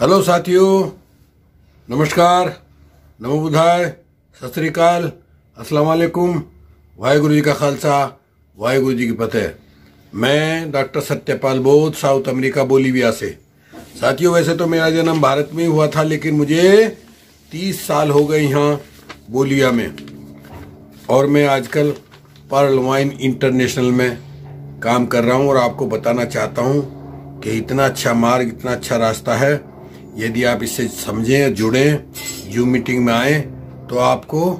hello साथियों नमस्कार नमो बुधाय सत श्रीकाल अस्सलाम वाहेगुरु जी का खालसा वाहेगुरु जी की फतेह मैं डॉक्टर सत्यपाल बोध साउथ अमेरिका बोलीविया से साथियों वैसे तो मेरा जन्म भारत में ही हुआ था लेकिन मुझे तीस साल हो गए यहाँ बोलिया में और मैं आजकल पर्ल वाइन इंटरनेशनल में काम कर रहा हूँ और आपको बताना चाहता हूँ कि इतना अच्छा मार्ग इतना अच्छा रास्ता है यदि आप इससे समझें जुड़ें जूम मीटिंग में आए तो आपको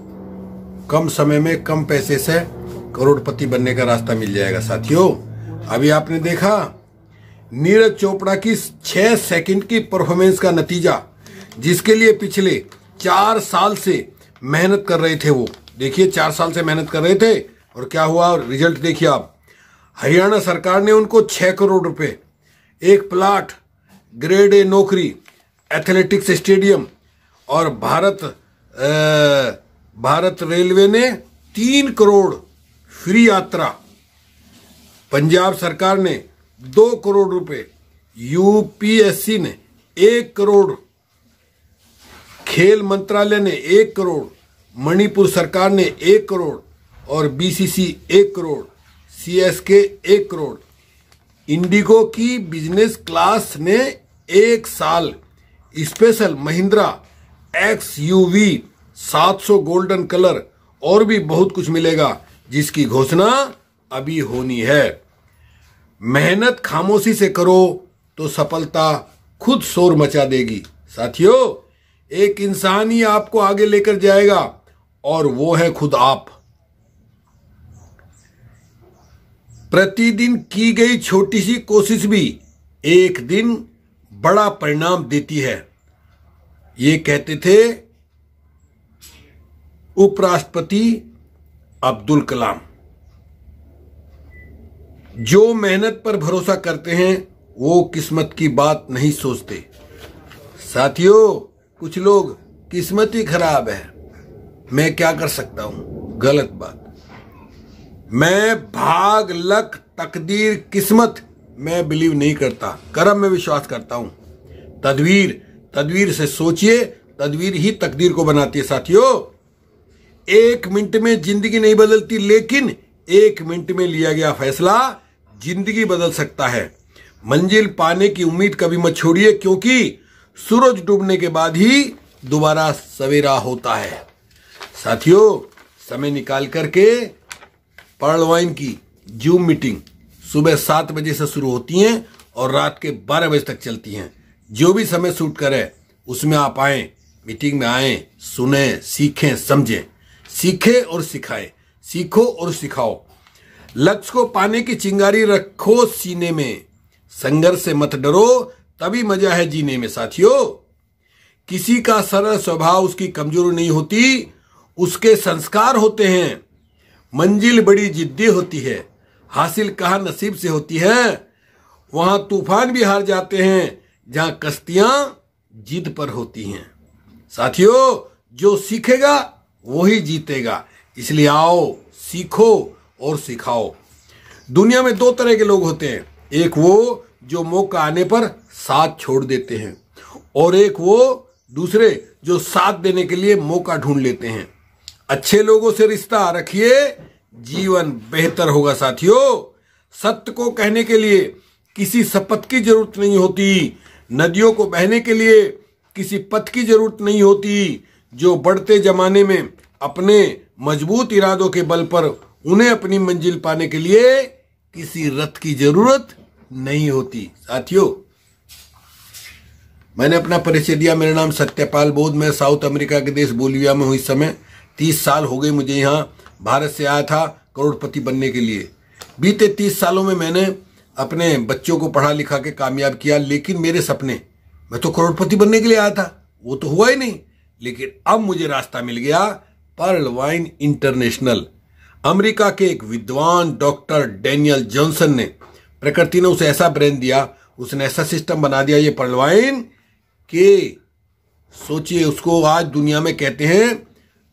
कम समय में कम पैसे से करोड़पति बनने का रास्ता मिल जाएगा साथियों अभी आपने देखा नीरज चोपड़ा की छह सेकंड की परफॉर्मेंस का नतीजा जिसके लिए पिछले चार साल से मेहनत कर रहे थे वो देखिए चार साल से मेहनत कर रहे थे और क्या हुआ रिजल्ट देखिए आप हरियाणा सरकार ने उनको छह करोड़ रुपए एक प्लाट ग्रेड ए नौकरी एथलेटिक्स स्टेडियम और भारत आ, भारत रेलवे ने तीन करोड़ फ्री यात्रा पंजाब सरकार ने दो करोड़ रुपए यूपीएससी ने एक करोड़ खेल मंत्रालय ने एक करोड़ मणिपुर सरकार ने एक करोड़ और बीसीसी एक करोड़ सीएसके एक करोड़ इंडिगो की बिजनेस क्लास ने एक साल स्पेशल महिंद्रा एक्स यू सात सौ गोल्डन कलर और भी बहुत कुछ मिलेगा जिसकी घोषणा अभी होनी है मेहनत खामोशी से करो तो सफलता खुद शोर मचा देगी साथियों एक इंसान ही आपको आगे लेकर जाएगा और वो है खुद आप प्रतिदिन की गई छोटी सी कोशिश भी एक दिन बड़ा परिणाम देती है ये कहते थे उपराष्ट्रपति अब्दुल कलाम जो मेहनत पर भरोसा करते हैं वो किस्मत की बात नहीं सोचते साथियों कुछ लोग किस्मत ही खराब है मैं क्या कर सकता हूं गलत बात मैं भाग लक तकदीर किस्मत मैं बिलीव नहीं करता कर्म में विश्वास करता हूं तदवीर तदवीर से सोचिए तदवीर ही तकदीर को बनाती है साथियों एक मिनट में जिंदगी नहीं बदलती लेकिन एक मिनट में लिया गया फैसला जिंदगी बदल सकता है मंजिल पाने की उम्मीद कभी मत छोड़िए क्योंकि सूरज डूबने के बाद ही दोबारा सवेरा होता है साथियों समय निकाल करके पर्ल की जूम मीटिंग सुबह सात बजे से शुरू होती हैं और रात के बारह बजे तक चलती हैं जो भी समय सूट करे उसमें आप आए मीटिंग में आए सुने सीखें समझें सीखे और सिखाए सीखो और सिखाओ लक्ष्य को पाने की चिंगारी रखो सीने में संघर्ष से मत डरो तभी मजा है जीने में साथियों किसी का सरल स्वभाव उसकी कमजोरी नहीं होती उसके संस्कार होते हैं मंजिल बड़ी जिद्दी होती है हासिल कहा नसीब से होती है वहां तूफान भी हार जाते हैं जहां कश्तियां जीत पर होती हैं साथियों जो सीखेगा वही जीतेगा इसलिए आओ सीखो और सिखाओ दुनिया में दो तरह के लोग होते हैं एक वो जो मौका आने पर साथ छोड़ देते हैं और एक वो दूसरे जो साथ देने के लिए मौका ढूंढ लेते हैं अच्छे लोगों से रिश्ता रखिए जीवन बेहतर होगा साथियों सत्य को कहने के लिए किसी शपथ की जरूरत नहीं होती नदियों को बहने के लिए किसी पथ की जरूरत नहीं होती जो बढ़ते जमाने में अपने मजबूत इरादों के बल पर उन्हें अपनी मंजिल पाने के लिए किसी रथ की जरूरत नहीं होती साथियों मैंने अपना परिचय दिया मेरा नाम सत्यपाल बोध मैं साउथ अमेरिका के देश बोलिविया में हूँ इस समय तीस साल हो गए मुझे यहाँ भारत से आया था करोड़पति बनने के लिए बीते तीस सालों में मैंने अपने बच्चों को पढ़ा लिखा के कामयाब किया लेकिन मेरे सपने मैं तो करोड़पति बनने के लिए आया था वो तो हुआ ही नहीं लेकिन अब मुझे रास्ता मिल गया पर्ल वाइन इंटरनेशनल अमेरिका के एक विद्वान डॉक्टर डेनियल जॉनसन ने प्रकृति ने उसे ऐसा ब्रेन दिया उसने ऐसा सिस्टम बना दिया ये पर्ल वाइन के सोचिए उसको आज दुनिया में कहते हैं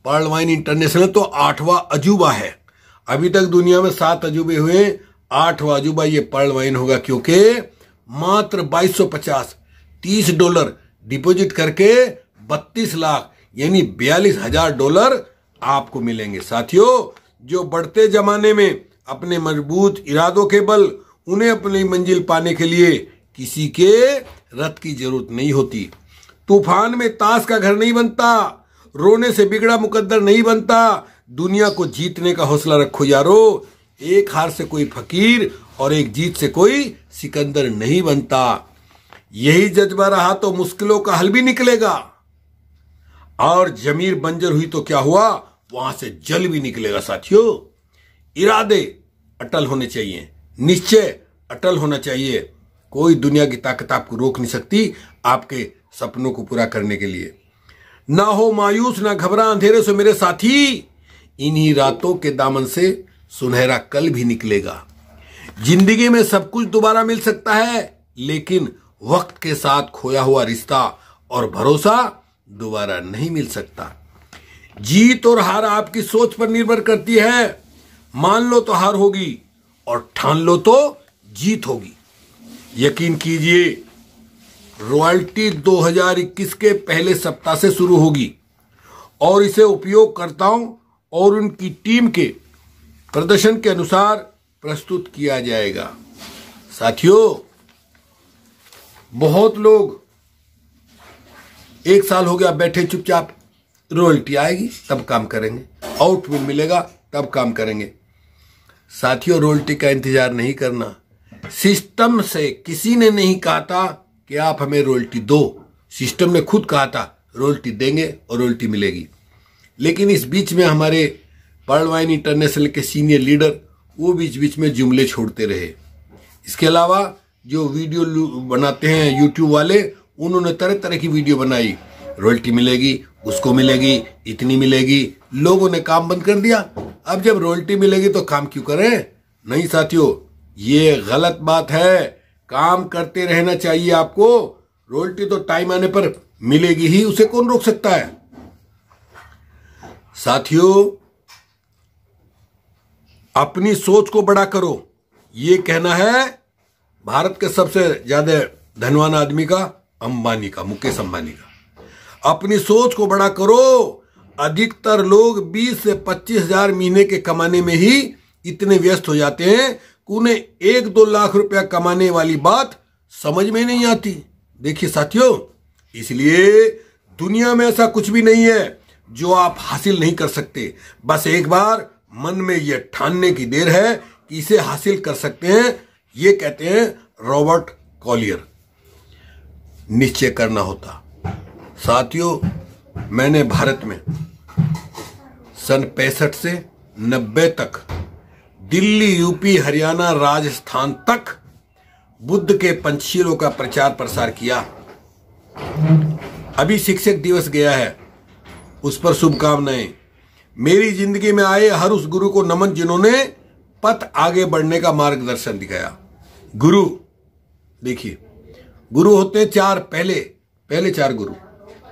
वर्ल्ड वाइन इंटरनेशनल तो आठवां अजूबा है अभी तक दुनिया में सात अजूबे हुए आठवां अजूबा ये पर्ल वाइन होगा क्योंकि मात्र 2250 30 डॉलर डिपॉजिट करके 32 लाख यानी बयालीस हजार डॉलर आपको मिलेंगे साथियों जो बढ़ते जमाने में अपने मजबूत इरादों के बल उन्हें अपनी मंजिल पाने के लिए किसी के रथ की जरूरत नहीं होती तूफान में ताश का घर नहीं बनता रोने से बिगड़ा मुकद्दर नहीं बनता दुनिया को जीतने का हौसला रखो यारो एक हार से कोई फकीर और एक जीत से कोई सिकंदर नहीं बनता यही जज्बा रहा तो मुश्किलों का हल भी निकलेगा और जमीर बंजर हुई तो क्या हुआ वहां से जल भी निकलेगा साथियों इरादे अटल होने चाहिए निश्चय अटल होना चाहिए कोई दुनिया की ताकत आपको रोक नहीं सकती आपके सपनों को पूरा करने के लिए ना हो मायूस ना घबरा अंधेरे से मेरे साथी इन्हीं रातों के दामन से सुनहरा कल भी निकलेगा जिंदगी में सब कुछ दोबारा मिल सकता है लेकिन वक्त के साथ खोया हुआ रिश्ता और भरोसा दोबारा नहीं मिल सकता जीत और हार आपकी सोच पर निर्भर करती है मान लो तो हार होगी और ठान लो तो जीत होगी यकीन कीजिए रॉयल्टी 2021 के पहले सप्ताह से शुरू होगी और इसे उपयोगकर्ताओं और उनकी टीम के प्रदर्शन के अनुसार प्रस्तुत किया जाएगा साथियों बहुत लोग एक साल हो गया बैठे चुपचाप रॉयल्टी आएगी तब काम करेंगे आउटपुट मिलेगा तब काम करेंगे साथियों रॉयल्टी का इंतजार नहीं करना सिस्टम से किसी ने नहीं कहा था कि आप हमें रोल्टी दो सिस्टम ने खुद कहा था रोल्टी देंगे और रोल्टी मिलेगी लेकिन इस बीच में हमारे पर्लवाइन इंटरनेशनल के सीनियर लीडर वो बीच बीच में जुमले छोड़ते रहे इसके अलावा जो वीडियो बनाते हैं यूट्यूब वाले उन्होंने तरह तरह की वीडियो बनाई रॉयल्टी मिलेगी उसको मिलेगी इतनी मिलेगी लोगों ने काम बंद कर दिया अब जब रोल्टी मिलेगी तो काम क्यों करें नहीं साथियों ये गलत बात है काम करते रहना चाहिए आपको रोल्टी तो टाइम आने पर मिलेगी ही उसे कौन रोक सकता है साथियों अपनी सोच को बड़ा करो ये कहना है भारत के सबसे ज्यादा धनवान आदमी का अंबानी का मुकेश अंबानी का अपनी सोच को बड़ा करो अधिकतर लोग 20 से 25 हजार महीने के कमाने में ही इतने व्यस्त हो जाते हैं उन्हें एक दो लाख रुपया कमाने वाली बात समझ में नहीं आती देखिए साथियों इसलिए दुनिया में ऐसा कुछ भी नहीं है जो आप हासिल नहीं कर सकते बस एक बार मन में यह ठानने की देर है कि इसे हासिल कर सकते हैं ये कहते हैं रॉबर्ट कॉलियर निश्चय करना होता साथियों मैंने भारत में सन पैंसठ से नब्बे तक दिल्ली यूपी हरियाणा राजस्थान तक बुद्ध के पंचशीलों का प्रचार प्रसार किया अभी शिक्षक दिवस गया है उस पर शुभकामनाएं मेरी जिंदगी में आए हर उस गुरु को नमन जिन्होंने पथ आगे बढ़ने का मार्गदर्शन दिखाया गुरु देखिए गुरु होते हैं चार पहले पहले चार गुरु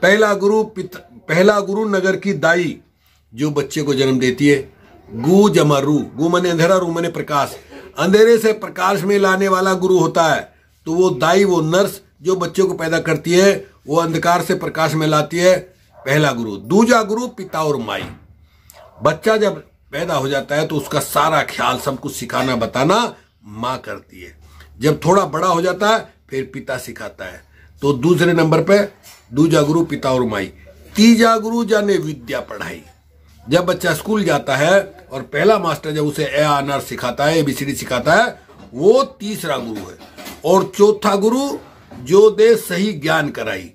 पहला गुरु पिता पहला गुरु नगर की दाई जो बच्चे को जन्म देती है गु जमा रू गु मने अंधेरा रू मने प्रकाश अंधेरे से प्रकाश में लाने वाला गुरु होता है तो वो दाई वो नर्स जो बच्चों को पैदा करती है वो अंधकार से प्रकाश में लाती है पहला गुरु दूजा गुरु पिता और माई बच्चा जब पैदा हो जाता है तो उसका सारा ख्याल सब कुछ सिखाना बताना माँ करती है जब थोड़ा बड़ा हो जाता है फिर पिता सिखाता है तो दूसरे नंबर पे दूजा गुरु पिता और माई तीजा गुरु जाने विद्या पढ़ाई जब बच्चा स्कूल जाता है और पहला मास्टर जब उसे ए आन आर सिखाता है एबीसीडी सिखाता है वो तीसरा गुरु है और चौथा गुरु जो दे सही ज्ञान कराई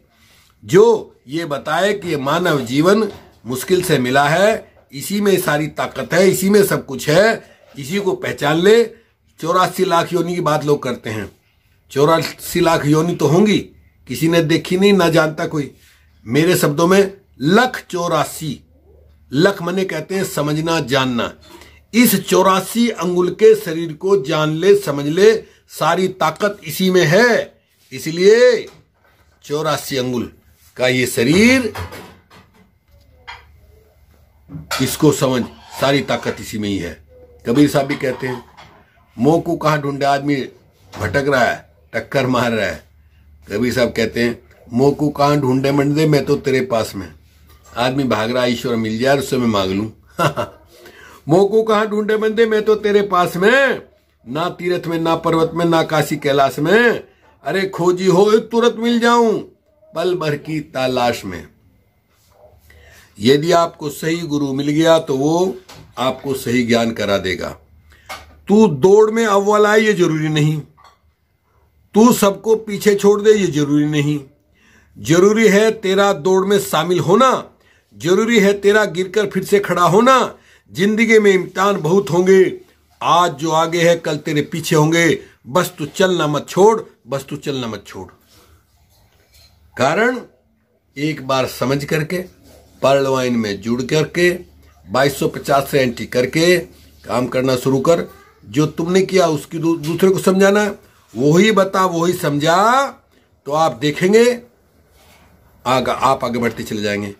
जो ये बताए कि मानव जीवन मुश्किल से मिला है इसी में सारी ताकत है इसी में सब कुछ है इसी को पहचान ले चौरासी लाख योनि की बात लोग करते हैं चौरासी लाख योनि तो होंगी किसी ने देखी नहीं ना जानता कोई मेरे शब्दों में लख चौरासी लखमने कहते हैं समझना जानना इस चौरासी अंगुल के शरीर को जान ले समझ ले सारी ताकत इसी में है इसलिए चौरासी अंगुल का ये शरीर इसको समझ सारी ताकत इसी में ही है कबीर साहब भी कहते हैं मोह को कहा ढूंढे आदमी भटक रहा है टक्कर मार रहा है कबीर साहब कहते हैं मोह को कहा ढूंढे मंडे मैं तो तेरे पास में आदमी भाग रहा ईश्वर मिल जाए उससे मैं मांग लू मोको कहा ढूंढे बंदे मैं तो तेरे पास में ना तीर्थ में ना पर्वत में ना काशी कैलाश में अरे खोजी हो तुरंत मिल जाऊं पल भर की तलाश में यदि आपको सही गुरु मिल गया तो वो आपको सही ज्ञान करा देगा तू दौड़ में अव्वल आए ये जरूरी नहीं तू सबको पीछे छोड़ दे ये जरूरी नहीं जरूरी है तेरा दौड़ में शामिल होना जरूरी है तेरा गिरकर फिर से खड़ा होना जिंदगी में इम्तान बहुत होंगे आज जो आगे है कल तेरे पीछे होंगे बस तू चलना मत छोड़ बस तू चलना मत छोड़ कारण एक बार समझ करके पर्लवाइन में जुड़ करके 2250 से एंट्री करके काम करना शुरू कर जो तुमने किया उसकी दूसरे को समझाना वही बता वही समझा तो आप देखेंगे आगे आप आगे बढ़ते चले जाएंगे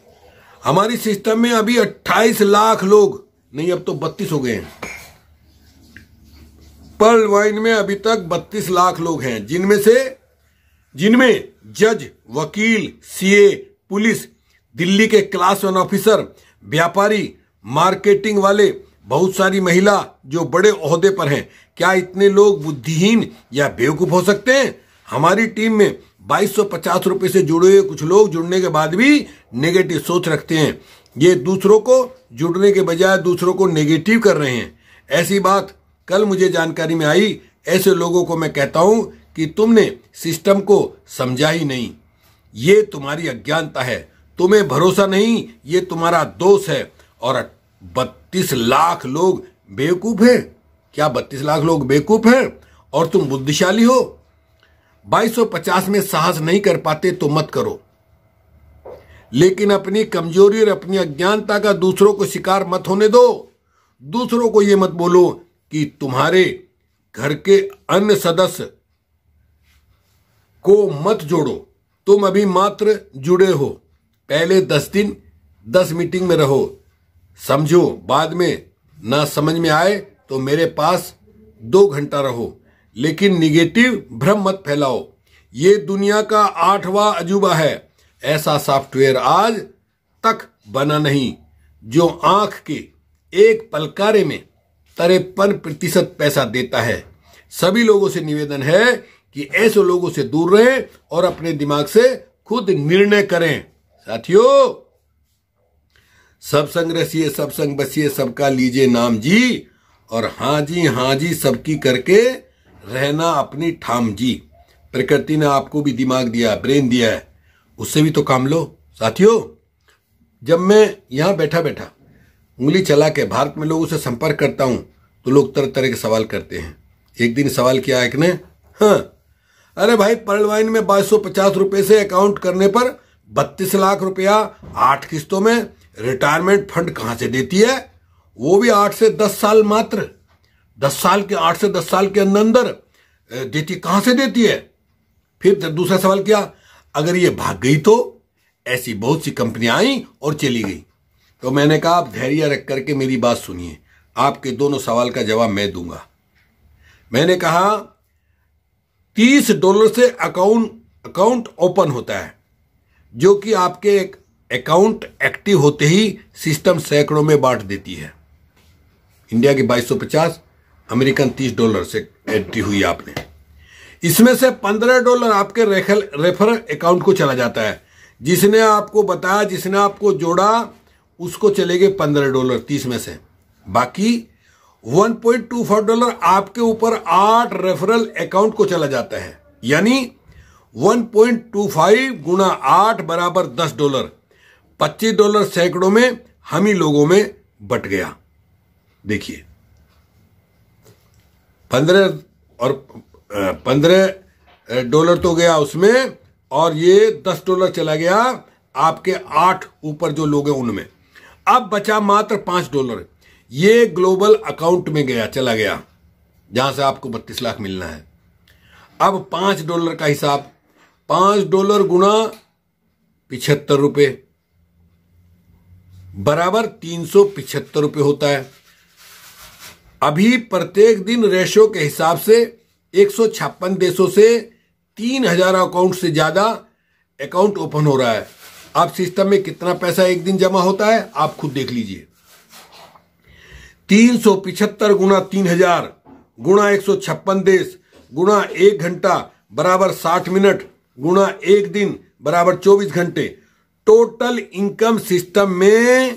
हमारी सिस्टम में अभी 28 लाख लोग नहीं अब तो 32 हो गए हैं पर्ल वाइन में अभी तक 32 लाख लोग हैं जिनमें से जिनमें जज वकील सीए पुलिस दिल्ली के क्लास वन ऑफिसर व्यापारी मार्केटिंग वाले बहुत सारी महिला जो बड़े ओहदे पर हैं क्या इतने लोग बुद्धिहीन या बेवकूफ हो सकते हैं हमारी टीम में बाईस रुपए से जुड़े हुए कुछ लोग जुड़ने के बाद भी नेगेटिव सोच रखते हैं ये दूसरों को जुड़ने के बजाय दूसरों को नेगेटिव कर रहे हैं ऐसी बात कल मुझे जानकारी में आई ऐसे लोगों को मैं कहता हूं कि तुमने सिस्टम को समझा ही नहीं ये तुम्हारी अज्ञानता है तुम्हें भरोसा नहीं ये तुम्हारा दोष है और बत्तीस लाख लोग बेवकूफ हैं क्या बत्तीस लाख लोग बेवकूफ हैं और तुम बुद्धिशाली हो 2250 में साहस नहीं कर पाते तो मत करो लेकिन अपनी कमजोरी और अपनी अज्ञानता का दूसरों को शिकार मत होने दो दूसरों को यह मत बोलो कि तुम्हारे घर के अन्य सदस्य को मत जोड़ो तुम अभी मात्र जुड़े हो पहले दस दिन दस मीटिंग में रहो समझो बाद में ना समझ में आए तो मेरे पास दो घंटा रहो लेकिन निगेटिव भ्रम मत फैलाओ ये दुनिया का आठवां अजूबा है ऐसा सॉफ्टवेयर आज तक बना नहीं जो आंख के एक पलकारे में तरेपन प्रतिशत पैसा देता है सभी लोगों से निवेदन है कि ऐसे लोगों से दूर रहें और अपने दिमाग से खुद निर्णय करें साथियों सब संग रसिए सब संग बसिए सबका लीजिए नाम जी और हाँ जी हाँ जी सबकी करके रहना अपनी ठाम जी प्रकृति ने आपको भी दिमाग दिया ब्रेन दिया है उससे भी तो काम लो साथियों जब मैं यहां बैठा बैठा उंगली चला के भारत में लोगों से संपर्क करता हूं तो लोग तरह तरह के सवाल करते हैं एक दिन सवाल किया एक ने हाँ अरे भाई पर्लवाइन में बाईस रुपए पचास से अकाउंट करने पर बत्तीस लाख रुपया आठ किस्तों में रिटायरमेंट फंड कहां से देती है वो भी आठ से दस साल मात्र दस साल के आठ से दस साल के अंदर अंदर देती कहां से देती है फिर दूसरा सवाल किया अगर ये भाग गई तो ऐसी बहुत सी कंपनियां आई और चली गई तो मैंने कहा आप धैर्य रख करके मेरी बात सुनिए आपके दोनों सवाल का जवाब मैं दूंगा मैंने कहा तीस डॉलर से अकाउंट अकाउंट ओपन होता है जो कि आपके एक अकाउंट एक्टिव होते ही सिस्टम सैकड़ों में बांट देती है इंडिया की 2250 अमेरिकन तीस डॉलर से एंट्री हुई आपने इसमें से पंद्रह डॉलर आपके रेखल रेफर अकाउंट को चला जाता है जिसने आपको बताया जिसने आपको जोड़ा उसको चले गए पंद्रह डॉलर तीस में से बाकी one point two four dollar आपके ऊपर आठ रेफरल अकाउंट को चला जाता है यानी वन पॉइंट टू फाइव गुणा आठ बराबर दस डॉलर पच्चीस डॉलर सैकड़ों में हम ही लोगों में बट गया देखिए पंद्रह और पंद्रह डॉलर तो गया उसमें और ये दस डॉलर चला गया आपके आठ ऊपर जो लोग हैं उनमें अब बचा मात्र पांच डॉलर ये ग्लोबल अकाउंट में गया चला गया जहां से आपको बत्तीस लाख मिलना है अब पांच डॉलर का हिसाब पांच डॉलर गुना पिछहत्तर रुपये बराबर तीन सौ पिछहत्तर रुपये होता है अभी प्रत्येक दिन रेशो के हिसाब से एक देशों से तीन हजार अकाउंट से ज्यादा अकाउंट ओपन हो रहा है आप सिस्टम में कितना पैसा एक दिन जमा होता है आप खुद देख लीजिए तीन सौ पिछहत्तर गुणा तीन हजार गुणा एक सौ छप्पन देश गुणा एक घंटा बराबर साठ मिनट गुणा एक दिन बराबर चौबीस घंटे टोटल इनकम सिस्टम में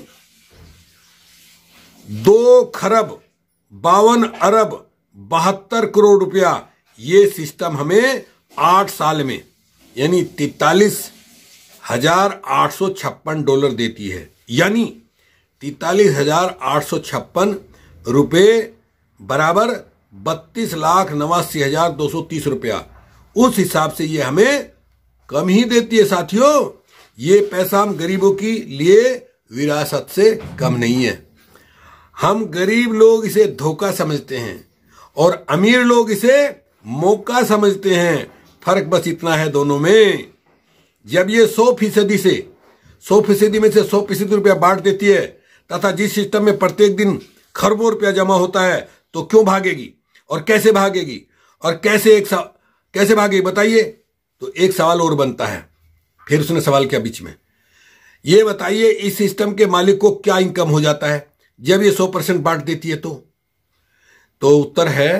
दो खरब बावन अरब बहत्तर करोड़ रुपया ये सिस्टम हमें आठ साल में यानी तैतालीस हजार आठ सौ छप्पन डॉलर देती है यानी तैतालीस हजार आठ सौ छप्पन रुपये बराबर बत्तीस लाख नवासी हजार दो सौ तीस रुपया उस हिसाब से ये हमें कम ही देती है साथियों ये पैसा हम गरीबों के लिए विरासत से कम नहीं है हम गरीब लोग इसे धोखा समझते हैं और अमीर लोग इसे मौका समझते हैं फर्क बस इतना है दोनों में जब ये सौ फीसदी से सौ फीसदी में से सौ फीसदी रुपया बांट देती है तथा जिस सिस्टम में प्रत्येक दिन खरबों रुपया जमा होता है तो क्यों भागेगी और कैसे भागेगी और कैसे एक सा, कैसे भागेगी बताइए तो एक सवाल और बनता है फिर उसने सवाल किया बीच में ये बताइए इस सिस्टम के मालिक को क्या इनकम हो जाता है जब ये सौ परसेंट बांट देती है तो तो उत्तर है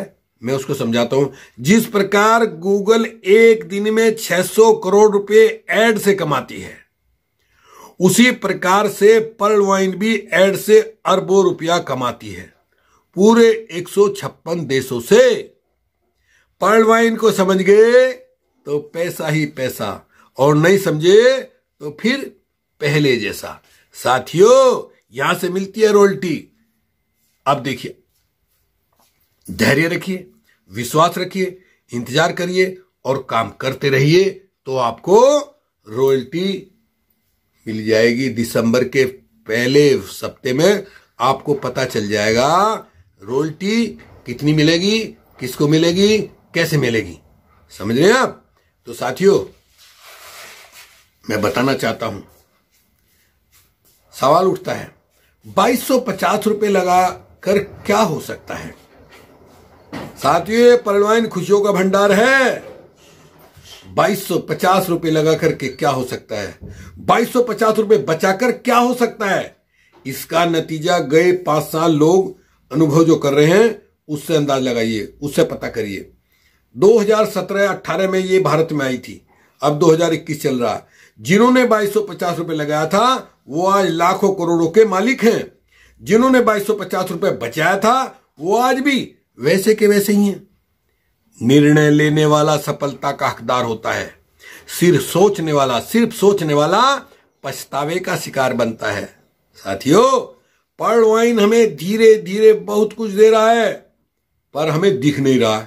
मैं उसको समझाता हूं जिस प्रकार गूगल एक दिन में 600 करोड़ रुपए एड से कमाती है उसी प्रकार से पर्ल वाइन भी एड से अरबों रुपया कमाती है पूरे एक देशों से पर्ल वाइन को समझ गए तो पैसा ही पैसा और नहीं समझे तो फिर पहले जैसा साथियों यहां से मिलती है रोल्टी अब देखिए धैर्य रखिए विश्वास रखिए इंतजार करिए और काम करते रहिए तो आपको रॉयल्टी मिल जाएगी दिसंबर के पहले सप्ते में आपको पता चल जाएगा रॉयल्टी कितनी मिलेगी किसको मिलेगी कैसे मिलेगी समझ रहे हैं आप तो साथियों मैं बताना चाहता हूं सवाल उठता है 2250 पचास रुपए लगा कर क्या हो सकता है साथियों परिणाम खुशियों का भंडार है बाईस सौ पचास रुपए लगा करके क्या हो सकता है बाईस पचास रुपए बचाकर क्या हो सकता है इसका नतीजा गए पांच साल लोग अनुभव जो कर रहे हैं उससे अंदाज लगाइए उससे पता करिए 2017-18 में ये भारत में आई थी अब 2021 चल रहा जिन्होंने बाईस सौ पचास रुपए लगाया था वो आज लाखों करोड़ों के मालिक हैं जिन्होंने बाईस सौ पचास रुपए बचाया था वो आज भी वैसे के वैसे ही हैं निर्णय लेने वाला सफलता का हकदार होता है सिर्फ सोचने वाला सिर्फ सोचने वाला पछतावे का शिकार बनता है साथियों पर्ल वाइन हमें धीरे धीरे बहुत कुछ दे रहा है पर हमें दिख नहीं रहा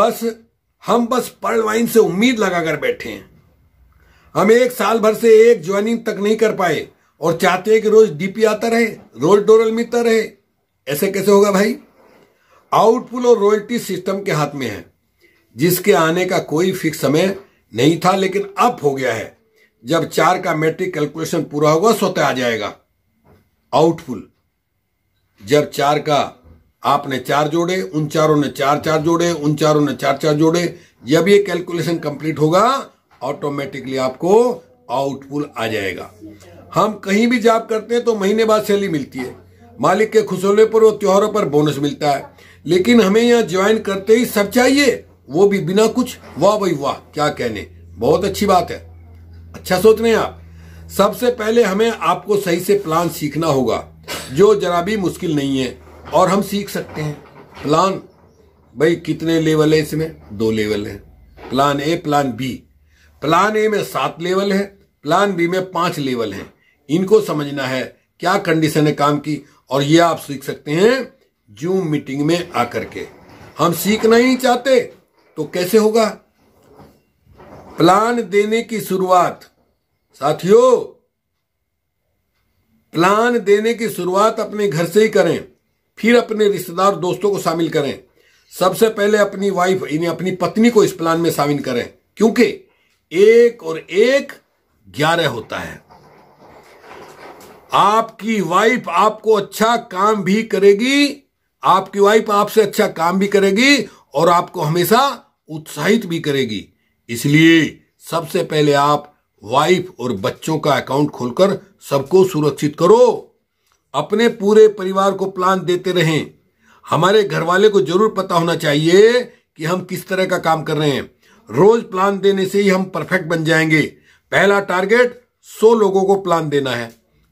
बस हम बस पर्ल वाइन से उम्मीद लगाकर बैठे हैं हम एक साल भर से एक ज्वाइनिंग तक नहीं कर पाए और चाहते हैं कि रोज डीपी आता रहे रोज डोरल मिलता रहे ऐसे कैसे होगा भाई आउटपुल और रॉयल्टी सिस्टम के हाथ में है जिसके आने का कोई फिक्स समय नहीं था लेकिन अब हो गया है जब चार का मैट्रिक कैलकुलेशन पूरा होगा स्वतः आ जाएगा आउटपुल जब चार का आपने चार जोड़े उन चारों ने चार चार जोड़े उन चारों ने चार चार जोड़े जब ये कैलकुलेशन कंप्लीट होगा ऑटोमेटिकली आपको आउटपुट आ जाएगा हम कहीं भी जॉब करते हैं तो महीने बाद सैलरी मिलती है मालिक के खुशोले पर और त्योहारों पर बोनस मिलता है लेकिन हमें यहाँ ज्वाइन करते ही सब चाहिए वो भी बिना कुछ वाह भाई वाह क्या कहने बहुत अच्छी बात है अच्छा सोच रहे हैं आप सबसे पहले हमें आपको सही से प्लान सीखना होगा जो जरा भी मुश्किल नहीं है और हम सीख सकते हैं प्लान भाई कितने लेवल है इसमें दो लेवल है plan A plan B plan A में सात लेवल है प्लान बी में पांच लेवल है इनको समझना है क्या कंडीशन है काम की और ये आप सीख सकते हैं जूम मीटिंग में आकर के हम सीखना ही चाहते तो कैसे होगा प्लान देने की शुरुआत साथियों प्लान देने की शुरुआत अपने घर से ही करें फिर अपने रिश्तेदार दोस्तों को शामिल करें सबसे पहले अपनी वाइफ यानी अपनी पत्नी को इस प्लान में शामिल करें क्योंकि एक और एक ग्यारह होता है आपकी वाइफ आपको अच्छा काम भी करेगी आपकी वाइफ आपसे अच्छा काम भी करेगी और आपको हमेशा उत्साहित भी करेगी इसलिए सबसे पहले आप वाइफ और बच्चों का अकाउंट खोलकर सबको सुरक्षित करो अपने पूरे परिवार को प्लान देते रहें हमारे घर वाले को जरूर पता होना चाहिए कि हम किस तरह का काम कर रहे हैं रोज प्लान देने से ही हम परफेक्ट बन जाएंगे पहला टारगेट सौ लोगों को प्लान देना है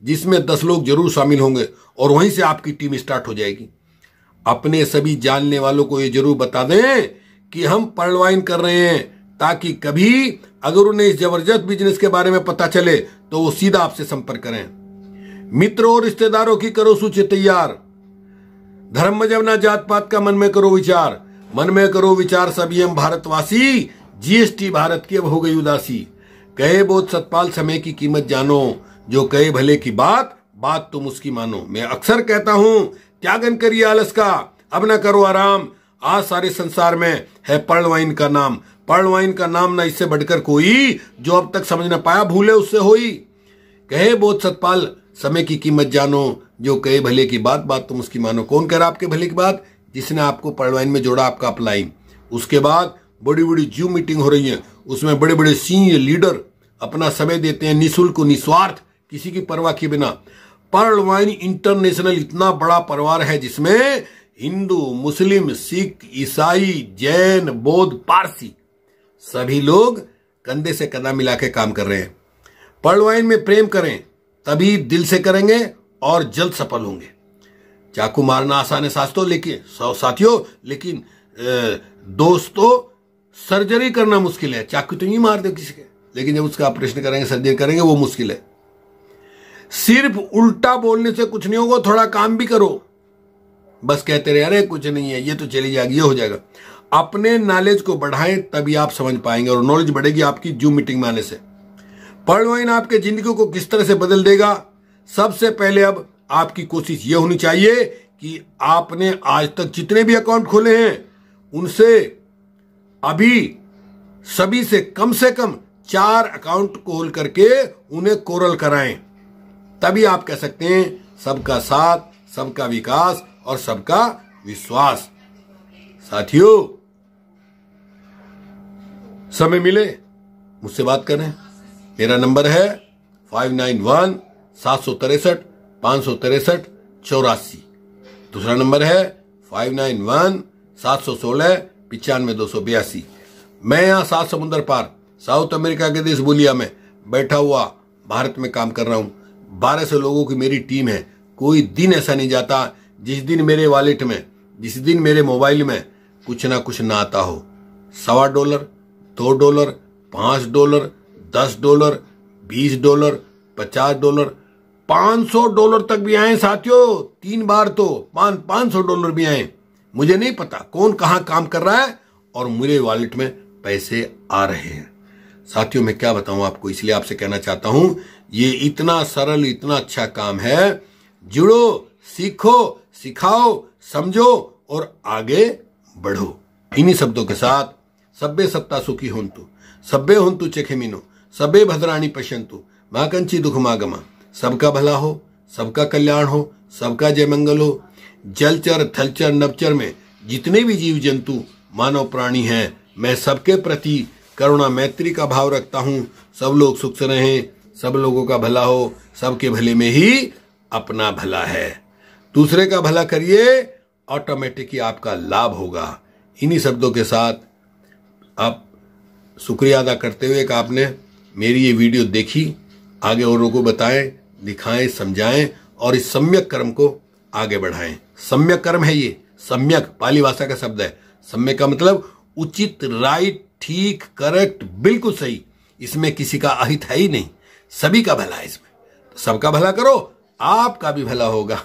जिसमें दस लोग जरूर शामिल होंगे और वहीं से आपकी टीम स्टार्ट हो जाएगी अपने सभी जानने वालों को ये जरूर बता दें कि हम पर्लवाइन कर रहे हैं ताकि कभी अगर उन्हें इस जबरदस्त बिजनेस के बारे में पता चले तो वो सीधा आपसे संपर्क करें मित्रों और रिश्तेदारों की करो सूची तैयार धर्म मजब ना जात पात का मन में करो विचार मन में करो विचार सभी हम भारतवासी जीएसटी भारत की अब हो गई उदासी कहे बोध सतपाल समय की कीमत जानो जो कहे भले की बात बात तुम उसकी मानो मैं अक्सर कहता हूं त्यागन करिए आलस का अब ना करो आराम आज सारे संसार में है पर्णवाइन का नाम पर्णवाइन का नाम ना इससे बढ़कर कोई जो अब तक समझ ना पाया भूले उससे हो कहे बोध सतपाल समय की कीमत जानो जो कहे भले की बात बात तुम उसकी मानो कौन कह रहा आपके भले की बात जिसने आपको पर्णवाइन में जोड़ा आपका अपलाइन उसके बाद बड़ी बड़ी जू मीटिंग हो रही है उसमें बड़े बड़े सीनियर लीडर अपना समय देते हैं निःशुल्क निस्वार्थ किसी की परवाह के बिना पर्लवाइन इंटरनेशनल इतना बड़ा परिवार है जिसमें हिंदू मुस्लिम सिख ईसाई जैन बौद्ध पारसी सभी लोग कंधे से कंधा मिला के काम कर रहे हैं पर्लवाइन में प्रेम करें तभी दिल से करेंगे और जल्द सफल होंगे चाकू मारना आसान है सास्तों लेकिन सौ साथियों लेकिन दोस्तों सर्जरी करना मुश्किल है चाकू तो नहीं मार दे किसी के लेकिन जब उसका ऑपरेशन करेंगे सर्जरी करेंगे वो मुश्किल है सिर्फ उल्टा बोलने से कुछ नहीं होगा थोड़ा काम भी करो बस कहते रहे अरे कुछ नहीं है ये तो चली जाएगी ये हो जाएगा अपने नॉलेज को बढ़ाएं तभी आप समझ पाएंगे और नॉलेज बढ़ेगी आपकी जूम मीटिंग में आने से पढ़वाइन आपके जिंदगी को किस तरह से बदल देगा सबसे पहले अब आपकी कोशिश ये होनी चाहिए कि आपने आज तक जितने भी अकाउंट खोले हैं उनसे अभी सभी से कम से कम चार अकाउंट खोल करके उन्हें कोरल कराएं तभी आप कह सकते हैं सबका साथ सबका विकास और सबका विश्वास साथियों समय मिले मुझसे बात करें मेरा नंबर है फाइव नाइन वन सात सौ तिरसठ पांच सौ तिरसठ चौरासी दूसरा नंबर है फाइव नाइन वन सात सौ सोलह पिचानवे दो सौ बयासी मैं यहाँ सात समुंदर पार साउथ अमेरिका के देश बोलिया में बैठा हुआ भारत में काम कर रहा हूँ बारह सौ लोगों की मेरी टीम है कोई दिन ऐसा नहीं जाता जिस दिन मेरे वॉलेट में जिस दिन मेरे मोबाइल में कुछ ना कुछ ना आता हो सवा डॉलर दो डॉलर पाँच डॉलर दस डॉलर बीस डॉलर पचास डॉलर पाँच सौ डॉलर तक भी आए साथियों तीन बार तो पाँच पाँच सौ डॉलर भी आए मुझे नहीं पता कौन कहां काम कर रहा है और मेरे वॉलेट में पैसे आ रहे हैं साथियों मैं क्या बताऊं आपको इसलिए आपसे कहना चाहता हूं ये इतना सरल इतना अच्छा काम है जुड़ो सीखो सिखाओ समझो और आगे बढ़ो इन्हीं शब्दों के साथ सभ्य सत्ता सुखी हों सब्बे चेखे मीनो सभ्य भद्राणी पश्यंतु माकंची दुख मागमा सबका भला हो सबका कल्याण हो सबका जयमंगल हो जलचर थलचर नवचर में जितने भी जीव जंतु मानव प्राणी हैं मैं सबके प्रति करुणा मैत्री का भाव रखता हूँ सब लोग सुख से रहें सब लोगों का भला हो सबके भले में ही अपना भला है दूसरे का भला करिए ऑटोमेटिक ही आपका लाभ होगा इन्हीं शब्दों के साथ आप शुक्रिया अदा करते हुए कि आपने मेरी ये वीडियो देखी आगे औरों को बताएं दिखाएं समझाएं और इस सम्यक कर्म को आगे बढ़ाएं सम्यक कर्म है ये सम्यक पाली भाषा का शब्द है सम्यक का मतलब उचित राइट ठीक करेक्ट बिल्कुल सही इसमें किसी का अहित है ही नहीं सभी का भला है इसमें तो सबका भला करो आपका भी भला होगा